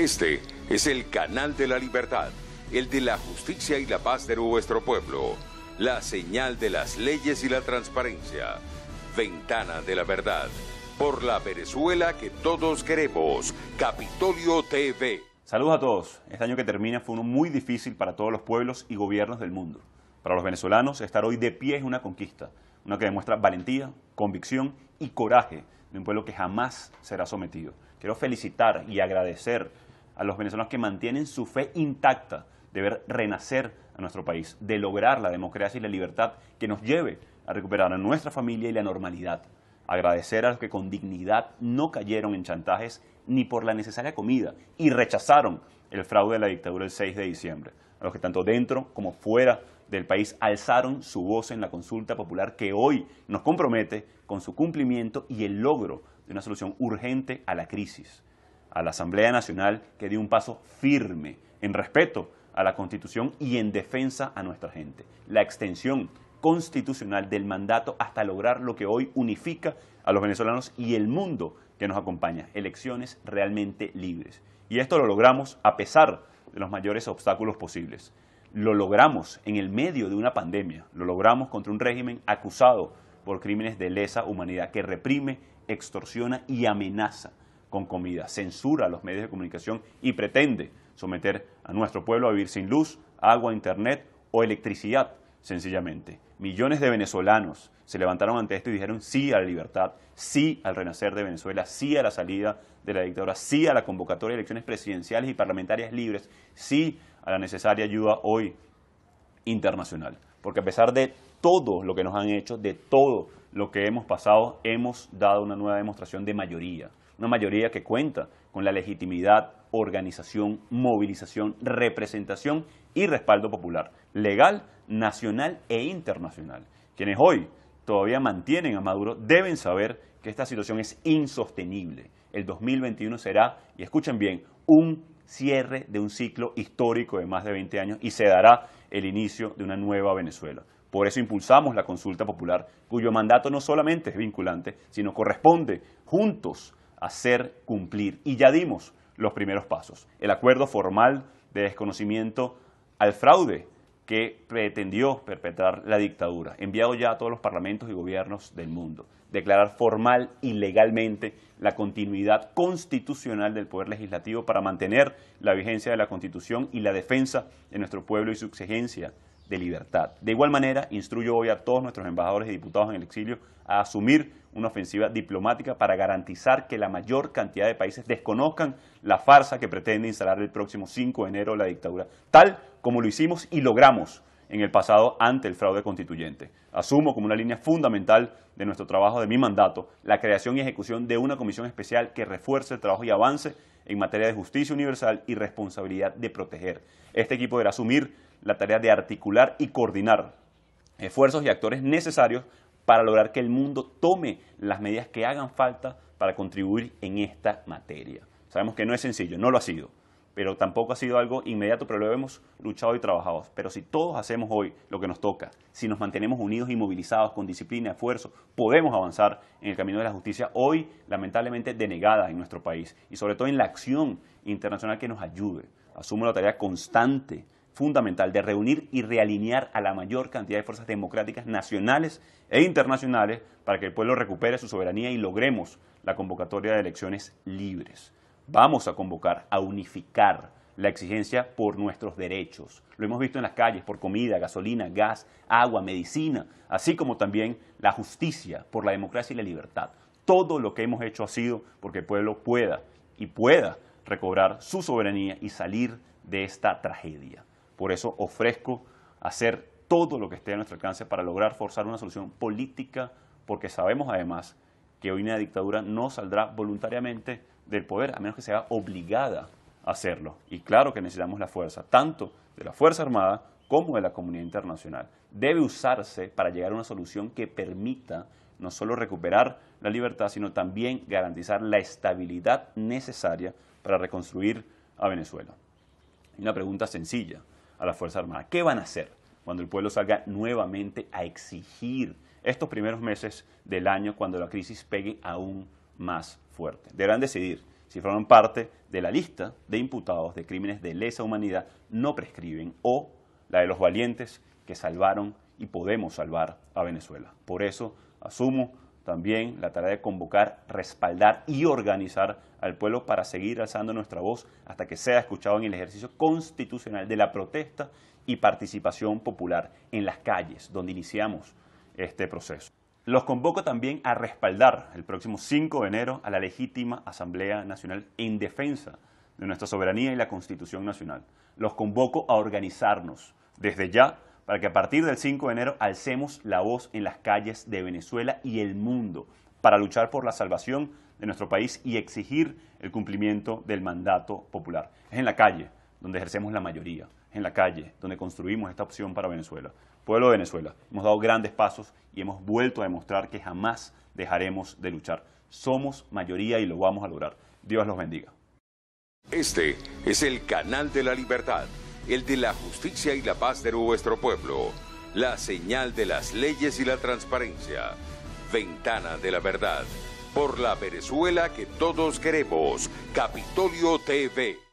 Este es el canal de la libertad, el de la justicia y la paz de nuestro pueblo, la señal de las leyes y la transparencia, ventana de la verdad, por la Venezuela que todos queremos, Capitolio TV. Saludos a todos. Este año que termina fue uno muy difícil para todos los pueblos y gobiernos del mundo. Para los venezolanos, estar hoy de pie es una conquista, una que demuestra valentía, convicción y coraje de un pueblo que jamás será sometido. Quiero felicitar y agradecer a los venezolanos que mantienen su fe intacta de ver renacer a nuestro país, de lograr la democracia y la libertad que nos lleve a recuperar a nuestra familia y la normalidad. Agradecer a los que con dignidad no cayeron en chantajes ni por la necesaria comida y rechazaron el fraude de la dictadura del 6 de diciembre. A los que tanto dentro como fuera del país alzaron su voz en la consulta popular que hoy nos compromete con su cumplimiento y el logro de una solución urgente a la crisis a la Asamblea Nacional que dio un paso firme en respeto a la Constitución y en defensa a nuestra gente. La extensión constitucional del mandato hasta lograr lo que hoy unifica a los venezolanos y el mundo que nos acompaña, elecciones realmente libres. Y esto lo logramos a pesar de los mayores obstáculos posibles. Lo logramos en el medio de una pandemia, lo logramos contra un régimen acusado por crímenes de lesa humanidad que reprime, extorsiona y amenaza con comida, censura a los medios de comunicación y pretende someter a nuestro pueblo a vivir sin luz, agua, internet o electricidad, sencillamente. Millones de venezolanos se levantaron ante esto y dijeron sí a la libertad, sí al renacer de Venezuela, sí a la salida de la dictadura, sí a la convocatoria de elecciones presidenciales y parlamentarias libres, sí a la necesaria ayuda hoy internacional. Porque a pesar de todo lo que nos han hecho, de todo lo que hemos pasado, hemos dado una nueva demostración de mayoría una mayoría que cuenta con la legitimidad, organización, movilización, representación y respaldo popular, legal, nacional e internacional. Quienes hoy todavía mantienen a Maduro deben saber que esta situación es insostenible. El 2021 será, y escuchen bien, un cierre de un ciclo histórico de más de 20 años y se dará el inicio de una nueva Venezuela. Por eso impulsamos la consulta popular, cuyo mandato no solamente es vinculante, sino corresponde juntos hacer cumplir. Y ya dimos los primeros pasos. El acuerdo formal de desconocimiento al fraude que pretendió perpetrar la dictadura, enviado ya a todos los parlamentos y gobiernos del mundo. Declarar formal y legalmente la continuidad constitucional del poder legislativo para mantener la vigencia de la Constitución y la defensa de nuestro pueblo y su exigencia de libertad. De igual manera, instruyo hoy a todos nuestros embajadores y diputados en el exilio a asumir una ofensiva diplomática para garantizar que la mayor cantidad de países desconozcan la farsa que pretende instalar el próximo 5 de enero la dictadura, tal como lo hicimos y logramos en el pasado ante el fraude constituyente. Asumo como una línea fundamental de nuestro trabajo, de mi mandato, la creación y ejecución de una comisión especial que refuerce el trabajo y avance en materia de justicia universal y responsabilidad de proteger. Este equipo deberá asumir la tarea de articular y coordinar esfuerzos y actores necesarios para lograr que el mundo tome las medidas que hagan falta para contribuir en esta materia. Sabemos que no es sencillo, no lo ha sido, pero tampoco ha sido algo inmediato, pero lo hemos luchado y trabajado. Pero si todos hacemos hoy lo que nos toca, si nos mantenemos unidos y movilizados con disciplina, y esfuerzo, podemos avanzar en el camino de la justicia hoy lamentablemente denegada en nuestro país y sobre todo en la acción internacional que nos ayude. Asumo la tarea constante fundamental de reunir y realinear a la mayor cantidad de fuerzas democráticas nacionales e internacionales para que el pueblo recupere su soberanía y logremos la convocatoria de elecciones libres. Vamos a convocar, a unificar la exigencia por nuestros derechos. Lo hemos visto en las calles por comida, gasolina, gas, agua, medicina, así como también la justicia por la democracia y la libertad. Todo lo que hemos hecho ha sido porque el pueblo pueda y pueda recobrar su soberanía y salir de esta tragedia. Por eso ofrezco hacer todo lo que esté a nuestro alcance para lograr forzar una solución política, porque sabemos además que hoy una dictadura no saldrá voluntariamente del poder, a menos que sea obligada a hacerlo. Y claro que necesitamos la fuerza, tanto de la Fuerza Armada como de la comunidad internacional. Debe usarse para llegar a una solución que permita no solo recuperar la libertad, sino también garantizar la estabilidad necesaria para reconstruir a Venezuela. Una pregunta sencilla a la fuerza armada. ¿Qué van a hacer cuando el pueblo salga nuevamente a exigir estos primeros meses del año cuando la crisis pegue aún más fuerte? Deberán decidir si forman parte de la lista de imputados de crímenes de lesa humanidad no prescriben o la de los valientes que salvaron y podemos salvar a Venezuela. Por eso asumo también la tarea de convocar, respaldar y organizar al pueblo para seguir alzando nuestra voz hasta que sea escuchado en el ejercicio constitucional de la protesta y participación popular en las calles donde iniciamos este proceso. Los convoco también a respaldar el próximo 5 de enero a la legítima Asamblea Nacional en defensa de nuestra soberanía y la Constitución Nacional. Los convoco a organizarnos desde ya para que a partir del 5 de enero alcemos la voz en las calles de Venezuela y el mundo para luchar por la salvación de nuestro país y exigir el cumplimiento del mandato popular. Es en la calle donde ejercemos la mayoría, es en la calle donde construimos esta opción para Venezuela. Pueblo de Venezuela, hemos dado grandes pasos y hemos vuelto a demostrar que jamás dejaremos de luchar. Somos mayoría y lo vamos a lograr. Dios los bendiga. Este es el canal de la libertad el de la justicia y la paz de nuestro pueblo, la señal de las leyes y la transparencia, ventana de la verdad, por la Venezuela que todos queremos, Capitolio TV.